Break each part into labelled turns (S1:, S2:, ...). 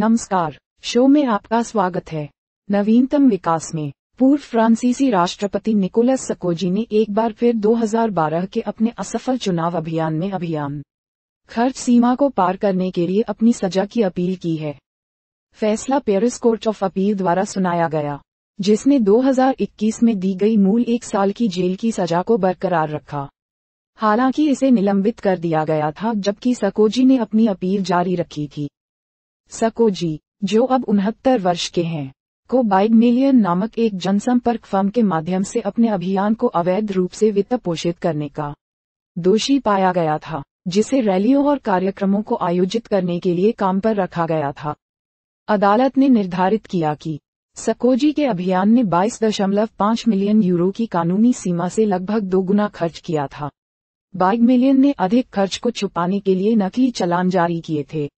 S1: नमस्कार शो में आपका स्वागत है नवीनतम विकास में पूर्व फ्रांसीसी राष्ट्रपति निकोलस सकोजी ने एक बार फिर 2012 के अपने असफल चुनाव अभियान में अभियान खर्च सीमा को पार करने के लिए अपनी सजा की अपील की है फैसला पेरिस कोर्ट ऑफ अपील द्वारा सुनाया गया जिसने 2021 में दी गई मूल एक साल की जेल की सजा को बरकरार रखा हालांकि इसे निलंबित कर दिया गया था जबकि सकोजी ने अपनी अपील जारी रखी थी सकोजी जो अब उनहत्तर वर्ष के हैं को बाइग मिलियन नामक एक जनसंपर्क फर्म के माध्यम से अपने अभियान को अवैध रूप से वित्त पोषित करने का दोषी पाया गया था जिसे रैलियों और कार्यक्रमों को आयोजित करने के लिए काम पर रखा गया था अदालत ने निर्धारित किया कि सकोजी के अभियान ने 22.5 मिलियन यूरो की कानूनी सीमा से लगभग दोगुना खर्च किया था बाइग मिलियन ने अधिक खर्च को छुपाने के लिए नकली चलान जारी किए थे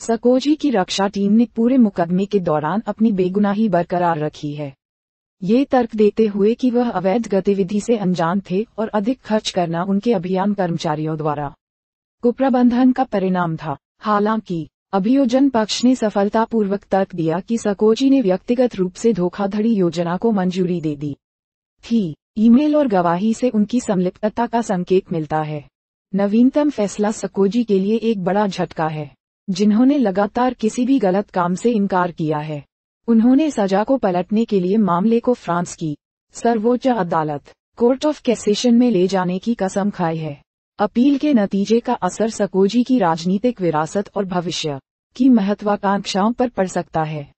S1: सकोजी की रक्षा टीम ने पूरे मुकदमे के दौरान अपनी बेगुनाही बरकरार रखी है ये तर्क देते हुए कि वह अवैध गतिविधि से अनजान थे और अधिक खर्च करना उनके अभियान कर्मचारियों द्वारा कुप्रबंधन का परिणाम था हालांकि अभियोजन पक्ष ने सफलतापूर्वक तर्क दिया कि सकोजी ने व्यक्तिगत रूप से धोखाधड़ी योजना को मंजूरी दे दी थी ईमेल और गवाही से उनकी संलिप्तता का संकेत मिलता है नवीनतम फैसला सकोजी के लिए एक बड़ा झटका है जिन्होंने लगातार किसी भी गलत काम से इनकार किया है उन्होंने सजा को पलटने के लिए मामले को फ्रांस की सर्वोच्च अदालत कोर्ट ऑफ कैसेशन में ले जाने की कसम खाई है अपील के नतीजे का असर सकोजी की राजनीतिक विरासत और भविष्य की महत्वाकांक्षाओं पर पड़ सकता है